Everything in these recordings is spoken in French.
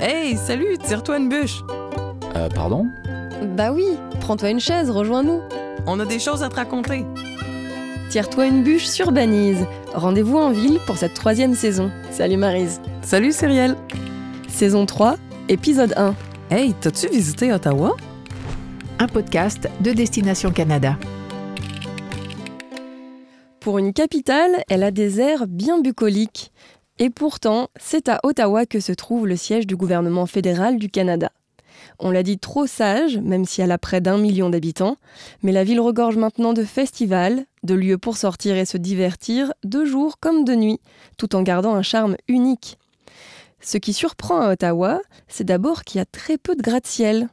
Hey, salut, tire-toi une bûche. Euh, pardon Bah oui, prends-toi une chaise, rejoins-nous. On a des choses à te raconter. Tire-toi une bûche sur Banise. Rendez-vous en ville pour cette troisième saison. Salut Marise. Salut Cyrielle. Saison 3, épisode 1. Hey, t'as-tu visité Ottawa? Un podcast de Destination Canada. Pour une capitale, elle a des airs bien bucoliques. Et pourtant, c'est à Ottawa que se trouve le siège du gouvernement fédéral du Canada. On l'a dit trop sage, même si elle a près d'un million d'habitants, mais la ville regorge maintenant de festivals, de lieux pour sortir et se divertir, de jour comme de nuit, tout en gardant un charme unique. Ce qui surprend à Ottawa, c'est d'abord qu'il y a très peu de gratte-ciel.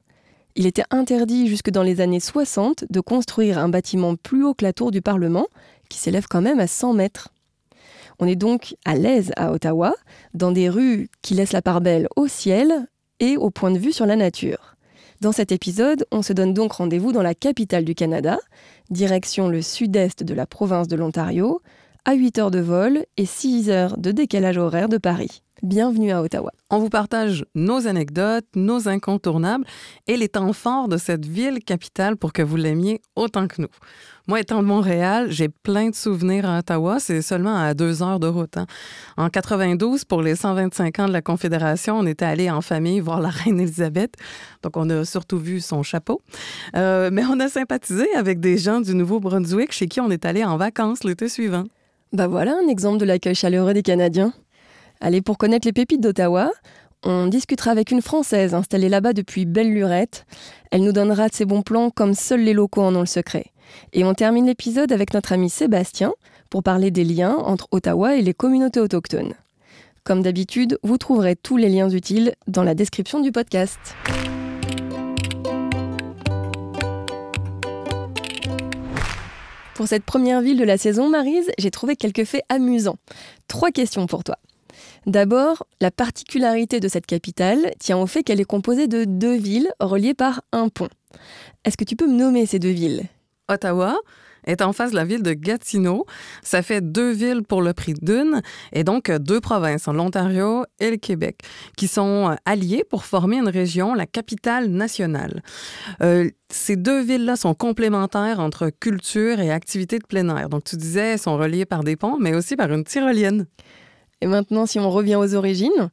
Il était interdit jusque dans les années 60 de construire un bâtiment plus haut que la tour du Parlement, qui s'élève quand même à 100 mètres. On est donc à l'aise à Ottawa, dans des rues qui laissent la part belle au ciel et au point de vue sur la nature. Dans cet épisode, on se donne donc rendez-vous dans la capitale du Canada, direction le sud-est de la province de l'Ontario, à 8 heures de vol et 6 heures de décalage horaire de Paris. Bienvenue à Ottawa. On vous partage nos anecdotes, nos incontournables et les temps forts de cette ville capitale pour que vous l'aimiez autant que nous. Moi, étant de Montréal, j'ai plein de souvenirs à Ottawa. C'est seulement à deux heures de route. Hein. En 92, pour les 125 ans de la Confédération, on était allé en famille voir la reine Élisabeth. Donc, on a surtout vu son chapeau. Euh, mais on a sympathisé avec des gens du Nouveau-Brunswick chez qui on est allé en vacances l'été suivant. Bah voilà un exemple de l'accueil chaleureux des Canadiens. Allez, pour connaître les pépites d'Ottawa, on discutera avec une Française installée là-bas depuis belle lurette. Elle nous donnera de ses bons plans comme seuls les locaux en ont le secret. Et on termine l'épisode avec notre ami Sébastien pour parler des liens entre Ottawa et les communautés autochtones. Comme d'habitude, vous trouverez tous les liens utiles dans la description du podcast. Pour cette première ville de la saison, Marise, j'ai trouvé quelques faits amusants. Trois questions pour toi. D'abord, la particularité de cette capitale tient au fait qu'elle est composée de deux villes reliées par un pont. Est-ce que tu peux me nommer ces deux villes Ottawa, est en face de la ville de Gatineau. Ça fait deux villes pour le prix d'une et donc deux provinces, l'Ontario et le Québec, qui sont alliées pour former une région, la capitale nationale. Euh, ces deux villes-là sont complémentaires entre culture et activités de plein air. Donc, tu disais, elles sont reliées par des ponts, mais aussi par une tyrolienne. Et maintenant, si on revient aux origines,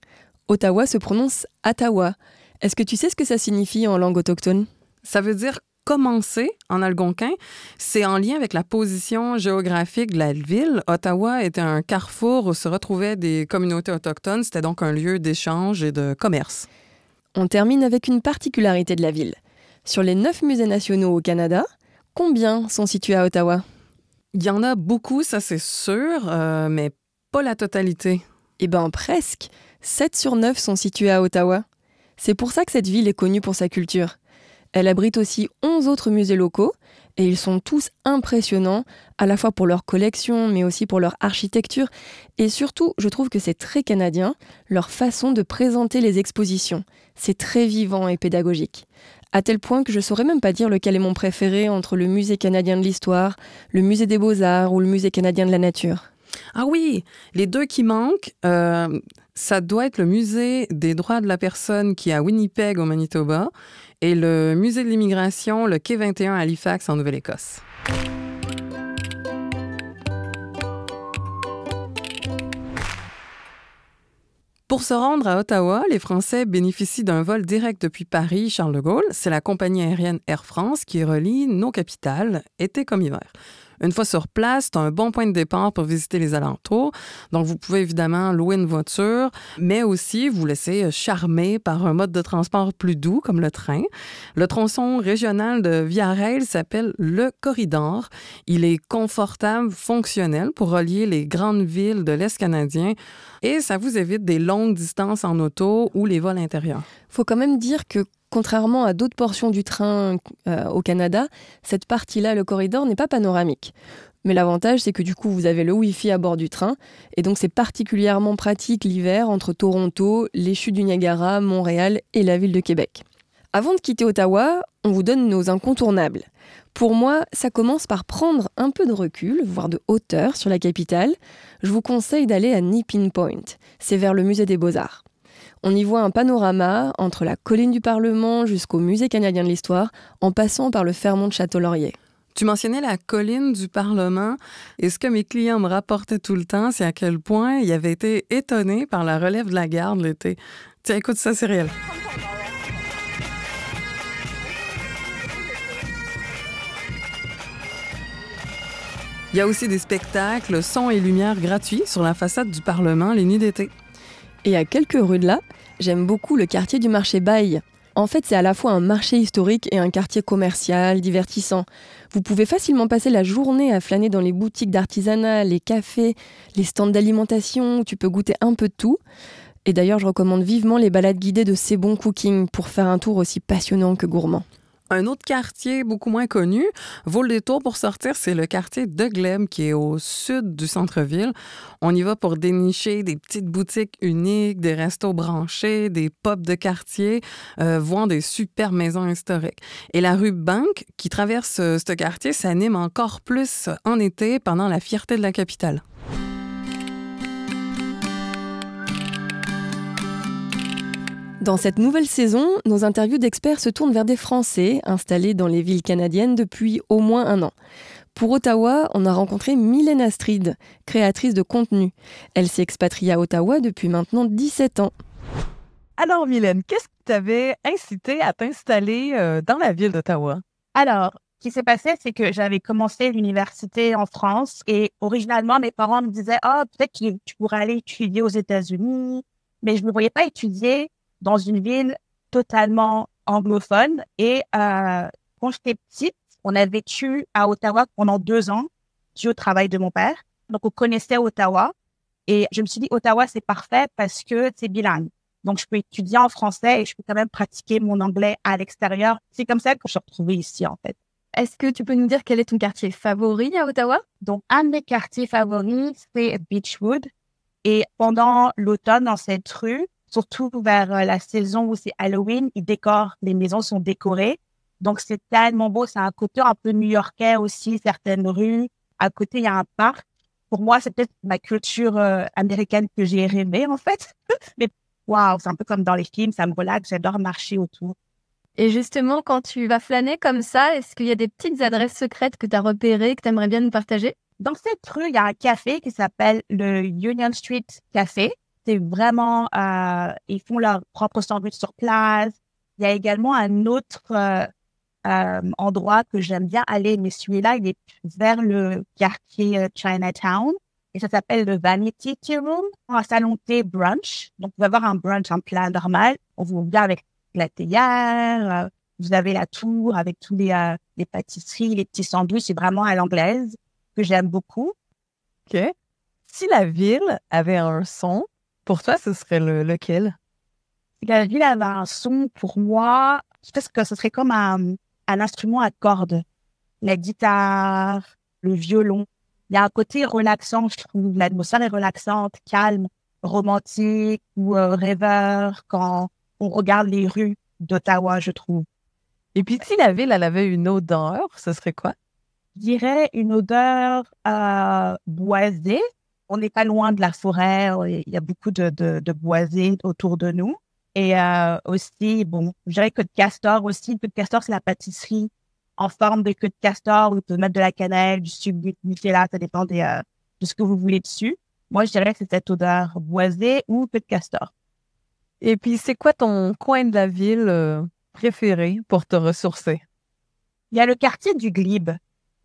Ottawa se prononce Ottawa. Est-ce que tu sais ce que ça signifie en langue autochtone? Ça veut dire commencer en algonquin. C'est en lien avec la position géographique de la ville. Ottawa était un carrefour où se retrouvaient des communautés autochtones. C'était donc un lieu d'échange et de commerce. On termine avec une particularité de la ville. Sur les neuf musées nationaux au Canada, combien sont situés à Ottawa? Il y en a beaucoup, ça c'est sûr, euh, mais mais pas la totalité. Eh ben presque. 7 sur 9 sont situés à Ottawa. C'est pour ça que cette ville est connue pour sa culture. Elle abrite aussi 11 autres musées locaux, et ils sont tous impressionnants, à la fois pour leurs collection, mais aussi pour leur architecture, et surtout, je trouve que c'est très canadien, leur façon de présenter les expositions. C'est très vivant et pédagogique. À tel point que je saurais même pas dire lequel est mon préféré entre le musée canadien de l'histoire, le musée des beaux-arts ou le musée canadien de la nature. Ah oui, les deux qui manquent, euh, ça doit être le musée des droits de la personne qui est à Winnipeg au Manitoba et le musée de l'immigration, le Quai 21 à Halifax en Nouvelle-Écosse. Pour se rendre à Ottawa, les Français bénéficient d'un vol direct depuis Paris, Charles de Gaulle. C'est la compagnie aérienne Air France qui relie nos capitales, été comme hiver. Une fois sur place, c'est un bon point de départ pour visiter les alentours. Donc, vous pouvez évidemment louer une voiture, mais aussi vous laisser euh, charmer par un mode de transport plus doux, comme le train. Le tronçon régional de Via Rail s'appelle le Corridor. Il est confortable, fonctionnel pour relier les grandes villes de l'Est canadien et ça vous évite des longues distances en auto ou les vols intérieurs. Faut quand même dire que Contrairement à d'autres portions du train euh, au Canada, cette partie-là, le corridor, n'est pas panoramique. Mais l'avantage, c'est que du coup, vous avez le Wi-Fi à bord du train, et donc c'est particulièrement pratique l'hiver entre Toronto, les chutes du Niagara, Montréal et la ville de Québec. Avant de quitter Ottawa, on vous donne nos incontournables. Pour moi, ça commence par prendre un peu de recul, voire de hauteur sur la capitale. Je vous conseille d'aller à Nippin Point. C'est vers le musée des beaux-arts. On y voit un panorama entre la colline du Parlement jusqu'au musée canadien de l'histoire, en passant par le Fermont de Château-Laurier. Tu mentionnais la colline du Parlement et ce que mes clients me rapportaient tout le temps, c'est à quel point ils avaient été étonnés par la relève de la garde l'été. Tiens, écoute ça, c'est Il y a aussi des spectacles, sons et lumière gratuits sur la façade du Parlement les nuits d'été. Et à quelques rues de là, j'aime beaucoup le quartier du marché Baille. En fait, c'est à la fois un marché historique et un quartier commercial, divertissant. Vous pouvez facilement passer la journée à flâner dans les boutiques d'artisanat, les cafés, les stands d'alimentation, où tu peux goûter un peu de tout. Et d'ailleurs, je recommande vivement les balades guidées de C'est Bon Cooking pour faire un tour aussi passionnant que gourmand. Un autre quartier beaucoup moins connu vaut le détour pour sortir, c'est le quartier de Glem qui est au sud du centre-ville. On y va pour dénicher des petites boutiques uniques, des restos branchés, des pubs de quartier, euh, voire des super maisons historiques. Et la rue Bank qui traverse euh, ce quartier s'anime encore plus en été pendant la fierté de la capitale. Dans cette nouvelle saison, nos interviews d'experts se tournent vers des Français installés dans les villes canadiennes depuis au moins un an. Pour Ottawa, on a rencontré Mylène Astrid, créatrice de contenu. Elle s'est expatriée à Ottawa depuis maintenant 17 ans. Alors Mylène, qu'est-ce qui t'avait incité à t'installer euh, dans la ville d'Ottawa? Alors, ce qui s'est passé, c'est que j'avais commencé l'université en France et originalement, mes parents me disaient, ah, peut-être que tu pourrais aller étudier aux États-Unis, mais je ne me voyais pas étudier dans une ville totalement anglophone. Et euh, quand j'étais petite, on a vécu à Ottawa pendant deux ans dû au travail de mon père. Donc, on connaissait Ottawa. Et je me suis dit, Ottawa, c'est parfait parce que c'est bilingue. Donc, je peux étudier en français et je peux quand même pratiquer mon anglais à l'extérieur. C'est comme ça que je suis retrouvée ici, en fait. Est-ce que tu peux nous dire quel est ton quartier favori à Ottawa? Donc, un de mes quartiers favoris, c'est Beechwood. Et pendant l'automne, dans cette rue, surtout vers euh, la saison où c'est Halloween, ils décorent, les maisons sont décorées. Donc c'est tellement beau, c'est un côté un peu new-yorkais aussi, certaines rues. À côté, il y a un parc. Pour moi, c'est peut-être ma culture euh, américaine que j'ai rêvé en fait. Mais waouh, c'est un peu comme dans les films, ça me relaxe, j'adore marcher autour. Et justement, quand tu vas flâner comme ça, est-ce qu'il y a des petites adresses secrètes que tu as repérées, que tu aimerais bien nous partager Dans cette rue, il y a un café qui s'appelle le Union Street Café. C'est vraiment, euh, ils font leur propre sandwich sur place. Il y a également un autre euh, euh endroit que j'aime bien aller, mais celui-là, il est vers le quartier euh, Chinatown. Et ça s'appelle le Vanity Tea Room, un salon thé brunch. Donc, vous pouvez avoir un brunch en plein normal. On vous vient avec la théière, euh, vous avez la tour avec tous les, les pâtisseries, les petits sandwichs, c'est vraiment à l'anglaise que j'aime beaucoup. OK. Si la ville avait un son, pour toi, ce serait le, lequel? La ville avait un son, pour moi, je pense que ce serait comme un, instrument à cordes. La guitare, le violon. Il y a un côté relaxant, je trouve. L'atmosphère est relaxante, calme, romantique ou euh, rêveur quand on regarde les rues d'Ottawa, je trouve. Et puis, si la ville, avait une odeur, ce serait quoi? Je dirais une odeur euh, boisée, on n'est pas loin de la forêt, euh, il y a beaucoup de, de, boisés autour de nous. Et euh, aussi, bon, je dirais que de castor aussi. Le de castor, c'est la pâtisserie en forme de queue de castor où on peut mettre de la cannelle, du sucre, du Nutella, ça dépend des, euh, de ce que vous voulez dessus. Moi, je dirais que c'est cette odeur boisée ou peu de castor. Et puis, c'est quoi ton coin de la ville préféré pour te ressourcer? Il y a le quartier du Glib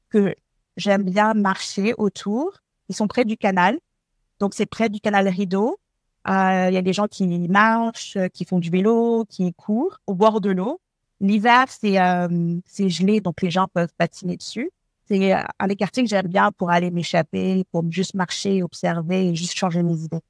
que j'aime bien marcher autour. Ils sont près du canal. Donc, c'est près du canal Rideau. Euh, il y a des gens qui marchent, euh, qui font du vélo, qui courent au bord de l'eau. L'hiver, c'est euh, gelé, donc les gens peuvent patiner dessus. C'est un des quartiers que j'aime bien pour aller m'échapper, pour juste marcher, observer et juste changer mes idées.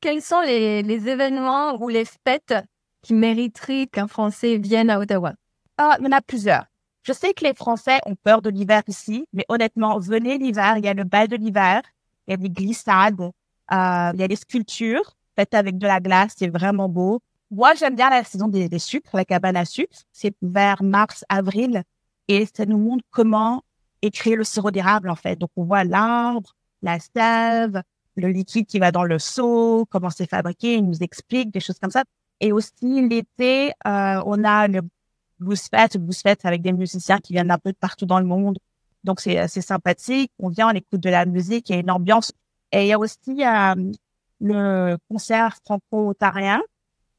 Quels sont les, événements ou les fêtes qui mériteraient qu'un Français vienne à Ottawa? Ah, il y en a plusieurs. Je sais que les Français ont peur de l'hiver ici, mais honnêtement, venez l'hiver, il y a le bal de l'hiver, il y a des glissades, euh, il y a des sculptures faites avec de la glace, c'est vraiment beau. Moi, j'aime bien la saison des, sucres, la cabane à sucre. C'est vers mars, avril, et ça nous montre comment écrire le sirop d'érable, en fait. Donc, on voit l'arbre, la sève, le liquide qui va dans le seau, comment c'est fabriqué, il nous explique des choses comme ça. Et aussi, l'été, euh, on a le blues fête, blues fête avec des musiciens qui viennent un peu de partout dans le monde. Donc c'est assez euh, sympathique. On vient, on écoute de la musique, il y a une ambiance. Et il y a aussi euh, le concert franco-ontarien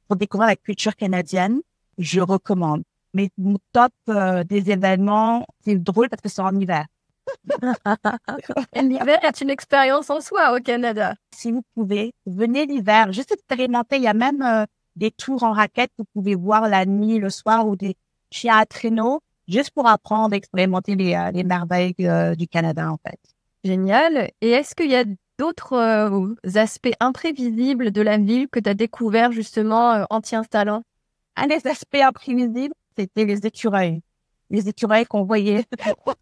pour découvrir la culture canadienne. Je recommande. Mais mon top euh, des événements, c'est drôle parce que c'est en hiver. l'hiver est une expérience en soi au Canada. Si vous pouvez, venez l'hiver, juste expérimenter. Il y a même des tours en raquette, vous pouvez voir la nuit, le soir ou des chien à traîneau juste pour apprendre, expérimenter les, euh, merveilles euh, du Canada, en fait. Génial. Et est-ce qu'il y a d'autres euh, aspects imprévisibles de la ville que tu as découvert justement euh, en t'y Un des aspects imprévisibles, c'était les écureuils. Les écureuils qu'on voyait.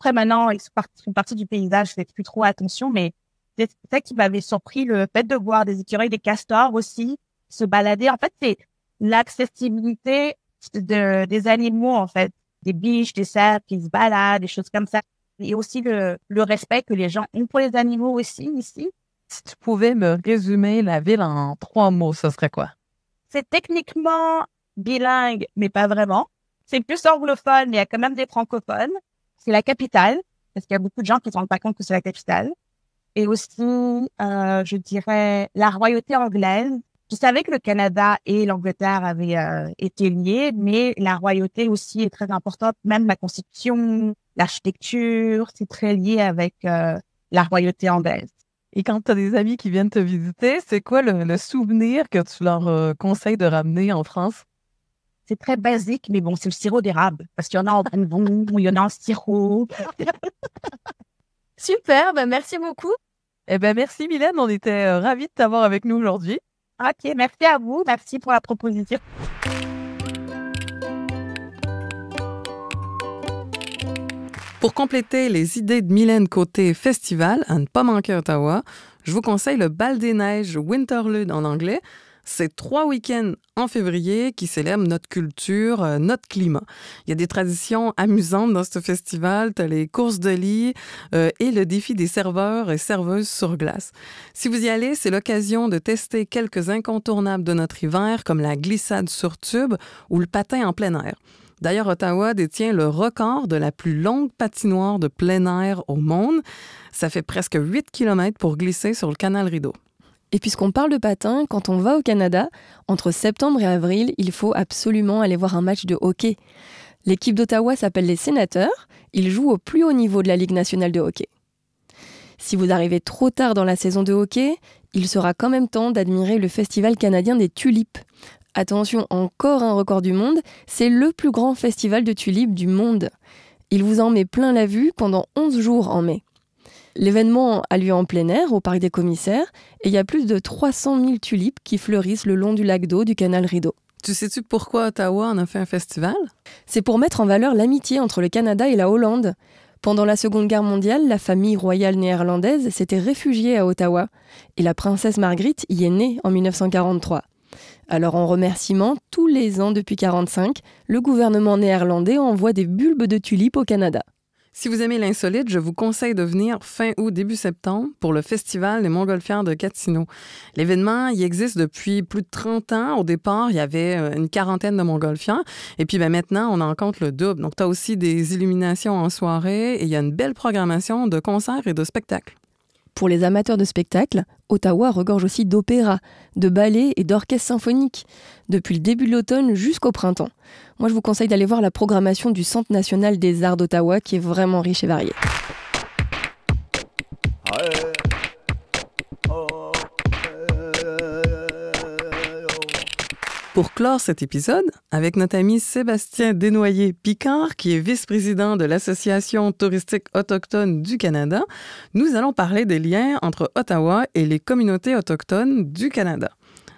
Après, maintenant, ils sont, partis, du paysage, je fais plus trop attention, mais c'est ça qui m'avait surpris, le fait de voir des écureuils, des castors aussi se balader. En fait, c'est l'accessibilité de, des animaux, en fait, des biches, des cerfs qui se baladent, des choses comme ça. Et aussi le, le respect que les gens ont pour les animaux aussi ici. Si tu pouvais me résumer la ville en trois mots, ce serait quoi? C'est techniquement bilingue, mais pas vraiment. C'est plus anglophone, mais il y a quand même des francophones. C'est la capitale, parce qu'il y a beaucoup de gens qui ne se rendent pas compte que c'est la capitale. Et aussi, euh, je dirais, la royauté anglaise, je savais que le Canada et l'Angleterre avaient euh, été liés, mais la royauté aussi est très importante. Même la constitution, l'architecture, c'est très lié avec euh, la royauté anglaise. Et quand tu as des amis qui viennent te visiter, c'est quoi le, souvenir que tu leur euh, conseilles de ramener en France? C'est très basique, mais bon, c'est le sirop d'érable, parce qu'il y en a en bonbon, il y en a en sirop. Super, ben merci beaucoup. Eh ben merci Mylène, on était ravis de t'avoir avec nous aujourd'hui. Ok, merci à vous. Merci pour la proposition. Pour compléter les idées de Mylène Côté Festival à ne pas manquer Ottawa, je vous conseille le Bal des Neiges Winterlude en anglais, c'est trois week-ends en février qui célèbrent notre culture, euh, notre climat. Il y a des traditions amusantes dans ce festival. Tu les courses de lit euh, et le défi des serveurs et serveuses sur glace. Si vous y allez, c'est l'occasion de tester quelques incontournables de notre hiver, comme la glissade sur tube ou le patin en plein air. D'ailleurs, Ottawa détient le record de la plus longue patinoire de plein air au monde. Ça fait presque 8 km pour glisser sur le canal Rideau. Et puisqu'on parle de patin, quand on va au Canada, entre septembre et avril, il faut absolument aller voir un match de hockey. L'équipe d'Ottawa s'appelle les Sénateurs, ils jouent au plus haut niveau de la Ligue nationale de hockey. Si vous arrivez trop tard dans la saison de hockey, il sera quand même temps d'admirer le Festival canadien des tulipes. Attention, encore un record du monde, c'est le plus grand festival de tulipes du monde. Il vous en met plein la vue pendant 11 jours en mai. L'événement a lieu en plein air au Parc des Commissaires et il y a plus de 300 000 tulipes qui fleurissent le long du lac d'eau du canal Rideau. Tu sais-tu pourquoi Ottawa en a fait un festival C'est pour mettre en valeur l'amitié entre le Canada et la Hollande. Pendant la Seconde Guerre mondiale, la famille royale néerlandaise s'était réfugiée à Ottawa et la princesse Marguerite y est née en 1943. Alors en remerciement, tous les ans depuis 1945, le gouvernement néerlandais envoie des bulbes de tulipes au Canada. Si vous aimez l'insolite, je vous conseille de venir fin août, début septembre pour le Festival des Montgolfières de Catino. L'événement, il existe depuis plus de 30 ans. Au départ, il y avait euh, une quarantaine de Montgolfières. Et puis ben, maintenant, on en compte le double. Donc, tu as aussi des illuminations en soirée et il y a une belle programmation de concerts et de spectacles. Pour les amateurs de spectacles, Ottawa regorge aussi d'opéras, de ballets et d'orchestres symphoniques, depuis le début de l'automne jusqu'au printemps. Moi, je vous conseille d'aller voir la programmation du Centre national des arts d'Ottawa, qui est vraiment riche et variée. Pour clore cet épisode, avec notre ami Sébastien Desnoyers-Picard, qui est vice-président de l'Association touristique autochtone du Canada, nous allons parler des liens entre Ottawa et les communautés autochtones du Canada.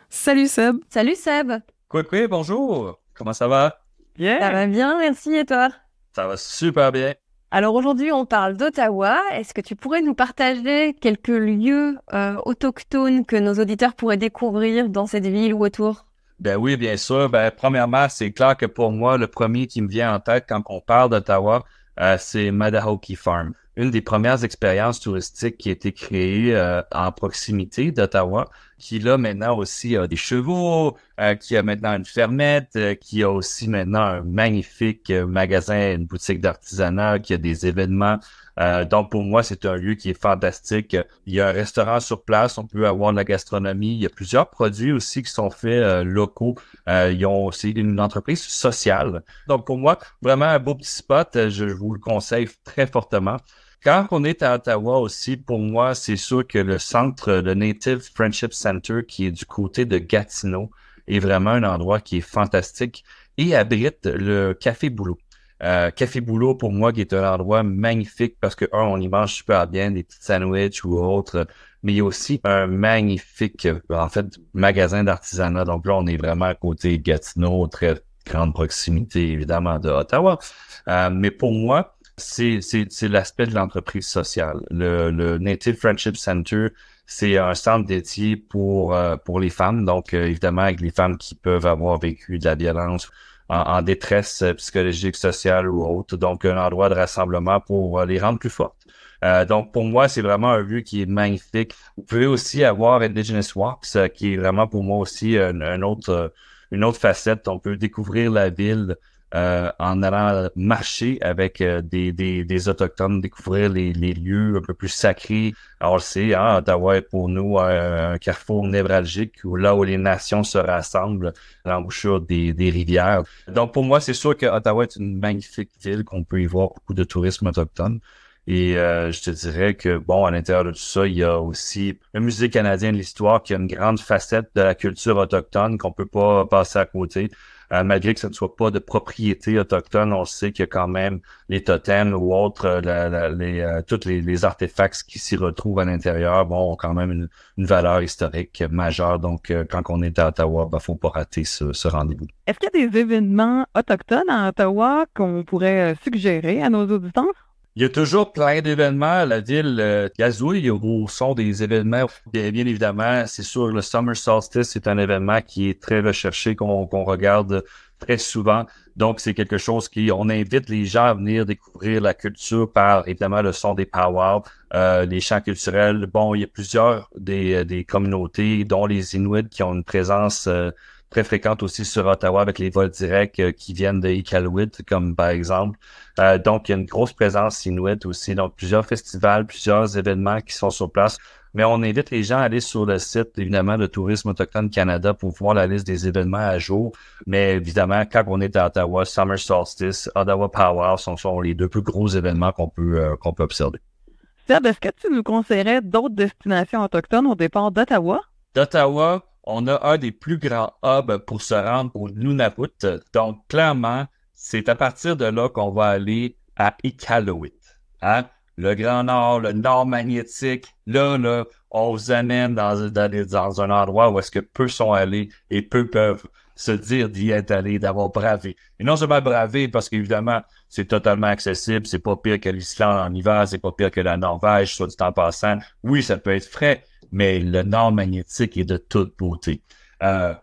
Salut Seb! Salut Seb! Quoi, bonjour! Comment ça va? Yeah. Ça va bien, merci, et toi? Ça va super bien. Alors aujourd'hui, on parle d'Ottawa. Est-ce que tu pourrais nous partager quelques lieux euh, autochtones que nos auditeurs pourraient découvrir dans cette ville ou autour? Ben oui, bien sûr. Ben, premièrement, c'est clair que pour moi, le premier qui me vient en tête quand on parle d'Ottawa, euh, c'est Madahoki Farm. Une des premières expériences touristiques qui a été créée euh, en proximité d'Ottawa, qui là maintenant aussi a des chevaux, euh, qui a maintenant une fermette, qui a aussi maintenant un magnifique magasin, une boutique d'artisanat, qui a des événements euh, donc, pour moi, c'est un lieu qui est fantastique. Il y a un restaurant sur place, on peut avoir de la gastronomie. Il y a plusieurs produits aussi qui sont faits euh, locaux. Euh, ils ont aussi une entreprise sociale. Donc, pour moi, vraiment un beau petit spot. Je vous le conseille très fortement. Quand on est à Ottawa aussi, pour moi, c'est sûr que le centre, le Native Friendship Center, qui est du côté de Gatineau, est vraiment un endroit qui est fantastique et abrite le Café Boulot. Euh, Café Boulot, pour moi, qui est un endroit magnifique parce que, on y mange super bien, des petits sandwichs ou autres, mais il y a aussi un magnifique, euh, en fait, magasin d'artisanat. Donc là, on est vraiment à côté de Gatineau, très grande proximité, évidemment, de Ottawa. Euh, mais pour moi, c'est l'aspect de l'entreprise sociale. Le, Native Friendship Center, c'est un centre dédié pour, pour les femmes. Donc, évidemment, avec les femmes qui peuvent avoir vécu de la violence en, détresse euh, psychologique, sociale ou autre. Donc, un endroit de rassemblement pour euh, les rendre plus fortes. Euh, donc, pour moi, c'est vraiment un lieu qui est magnifique. Vous pouvez aussi avoir Indigenous Walks, qui est vraiment pour moi aussi autre, une autre facette. On peut découvrir la ville euh, en allant marcher avec euh, des, Autochtones, découvrir les, lieux un peu plus sacrés. Alors, c'est hein, ah, Ottawa est pour nous euh, un carrefour névralgique où là où les nations se rassemblent à l'embouchure des, rivières. Donc, pour moi, c'est sûr que Ottawa est une magnifique ville qu'on peut y voir beaucoup de tourisme autochtone. Et je te dirais que, bon, à l'intérieur de tout ça, il y a aussi le Musée canadien de l'histoire qui a une grande facette de la culture autochtone qu'on peut pas passer à côté. Euh, malgré que ce ne soit pas de propriété autochtone, on sait qu'il y a quand même les totems ou autres, euh, les, euh, tous les, artefacts qui s'y retrouvent à l'intérieur bon, ont quand même une, valeur historique majeure. Donc, quand on est à Ottawa, il ben, ne faut pas rater ce, ce rendez-vous. Est-ce qu'il y a des événements autochtones à Ottawa qu'on pourrait suggérer à nos auditeurs? Il y a toujours plein d'événements. La ville euh, a au son des événements. Bien, évidemment, c'est sûr, le Summer Solstice, c'est un événement qui est très recherché, qu'on regarde très souvent. Donc, c'est quelque chose qui, on invite les gens à venir découvrir la culture par, évidemment, le son des powwows, euh, les champs culturels. Bon, il y a plusieurs des, communautés, dont les Inuits, qui ont une présence... Euh, très fréquente aussi sur Ottawa avec les vols directs euh, qui viennent de Iqaluit, comme par exemple. Euh, donc, il y a une grosse présence Inuit aussi. Donc, plusieurs festivals, plusieurs événements qui sont sur place. Mais on invite les gens à aller sur le site, évidemment, de Tourisme Autochtone Canada pour voir la liste des événements à jour. Mais évidemment, quand on est à Ottawa, Summer Solstice, Ottawa Power sont, les deux plus gros événements qu'on peut, euh, qu'on peut observer. Est-ce que tu nous conseillerais d'autres destinations autochtones au départ d'Ottawa? D'Ottawa, on a un des plus grands hubs pour se rendre au Nunavut. Donc, clairement, c'est à partir de là qu'on va aller à Iqaluit. Hein? Le Grand Nord, le Nord magnétique. Là, là, on vous amène dans, un endroit où est-ce que peu sont allés et peu peuvent se dire d'y être allé, d'avoir bravé. Et non seulement bravé, parce qu'évidemment, c'est totalement accessible, c'est pas pire que l'Islande en hiver, c'est pas pire que la Norvège, soit du temps passant. Oui, ça peut être frais, mais le nord magnétique est de toute beauté. Euh,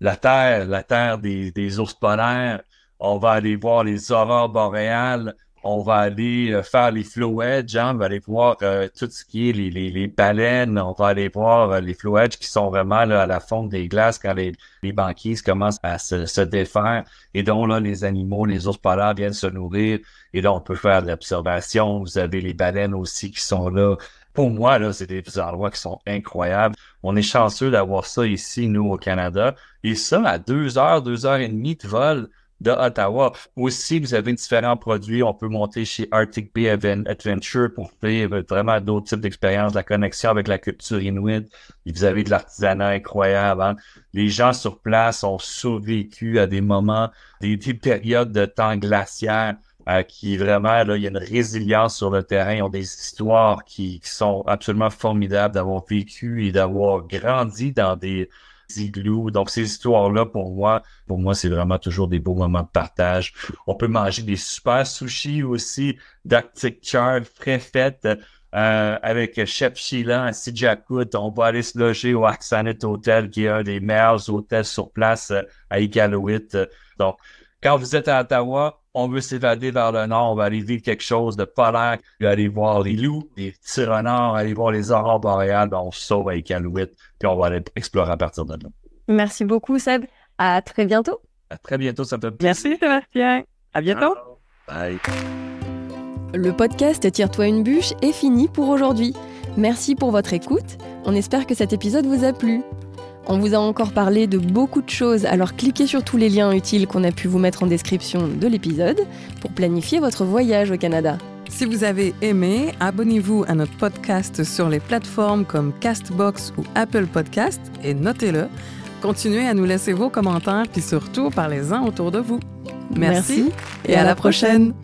la Terre, la Terre des, ours polaires, on va aller voir les aurores boréales, on va aller euh, faire les flow edge, hein, on va aller voir euh, tout ce qui est les, les, baleines, on va aller voir les flow edge qui sont vraiment là, à la fonte des glaces quand les, les banquises commencent à se, se, défaire et donc là les animaux, les ours polaires viennent se nourrir et donc on peut faire de l'observation. Vous avez les baleines aussi qui sont là pour moi, là, c'est des endroits qui sont incroyables. On est chanceux d'avoir ça ici, nous, au Canada. Et ça, à deux heures, deux heures et demie de vol de Ottawa. Aussi, vous avez différents produits. On peut monter chez Arctic Bay Adventure pour faire vraiment d'autres types d'expériences, la connexion avec la culture inuit. Et vous avez de l'artisanat incroyable. Hein. Les gens sur place ont survécu à des moments, des, périodes de temps glaciaires. Euh, qui vraiment, là, il y a une résilience sur le terrain. Ils ont des histoires qui, sont absolument formidables d'avoir vécu et d'avoir grandi dans des igloos. Donc, ces histoires-là, pour moi, pour moi, c'est vraiment toujours des beaux moments de partage. On peut manger des super sushis aussi, d'Arctic Char, frais faites. Euh, avec Chef Sheila à Sijakut. On va aller se loger au Axanet Hotel, qui est un des meilleurs hôtels sur place euh, à Iqaluit. Donc, quand vous êtes à Ottawa, on veut s'évader vers le nord, on va aller vivre quelque chose de polaire, aller voir les loups, les petits aller voir les aurores boréales, ben, on se sauve avec Alouette, puis on va aller explorer à partir de là. Merci beaucoup, Seb. À très bientôt. À très bientôt, ça me fait Merci, Sébastien. À bientôt. Bye. Le podcast Tire-toi une bûche est fini pour aujourd'hui. Merci pour votre écoute. On espère que cet épisode vous a plu. On vous a encore parlé de beaucoup de choses, alors cliquez sur tous les liens utiles qu'on a pu vous mettre en description de l'épisode pour planifier votre voyage au Canada. Si vous avez aimé, abonnez-vous à notre podcast sur les plateformes comme Castbox ou Apple Podcast et notez-le. Continuez à nous laisser vos commentaires puis surtout parlez-en autour de vous. Merci, et, à, la prochaine.